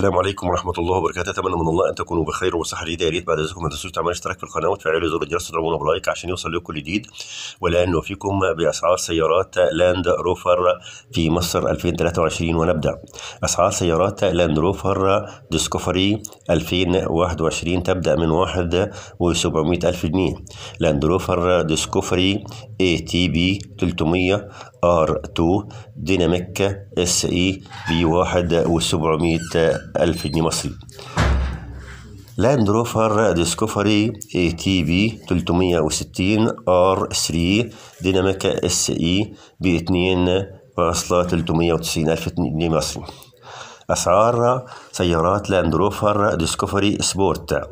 السلام عليكم ورحمه الله وبركاته اتمنى من الله ان تكونوا بخير وصحه جيده يا ريت بعد اذنكم ما تنسوش تعملوا اشتراك في القناه وتفعلوا زر الجرس وتضربونا بلايك عشان يوصل لكم جديد والان نوفيكم باسعار سيارات لاند روفر في مصر 2023 ونبدا اسعار سيارات لاند روفر ديسكوفري 2021 تبدا من 1 و700 الف جنيه لاند روفر ديسكوفري اي تي بي 300 ار 2 ديناميك اس اي بي 1 و700 ألف جنيه مصري لاند روفر ديسكوفري اي تي بي 360 ار 3 ديناميكا اس اي ب 2 فاصلة 390 ألف جنيه مصري أسعار سيارات لاند روفر ديسكوفري سبورت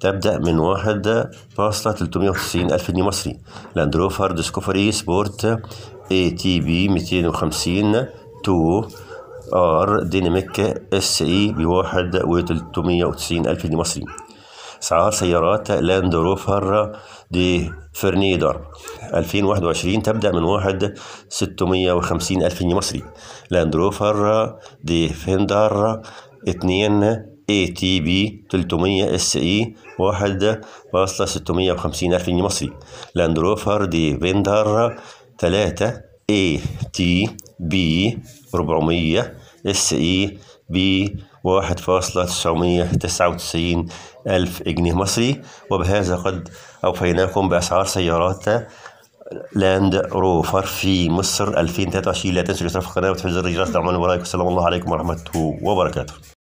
تبدأ من واحد فاصلة 390 ألف جنيه مصري لاند روفر ديسكوفري سبورت اي تي بي 250 2 ار ديناميك اس اي e بواحد وتلتمية وتسعين ألف دي مصري اسعار سيارات لاند روفر دي فرنيدر 2021 تبدأ من واحد وخمسين ألف دي مصري لاند روفر دي فندر اتنين اي تي بي 300 اس اي 1.650 ألف جنيه مصري لاند روفر دي فيندر 3 اي تي بي 400 اس اي ب 1.999 ألف جنيه مصري وبهذا قد أوفيناكم بأسعار سيارات لاند روفر في مصر 2023 لا تنسوا الاشتراك في القناة وتفعيل زر الجرس دعمنا ورايكم والسلام الله عليكم ورحمة الله وبركاته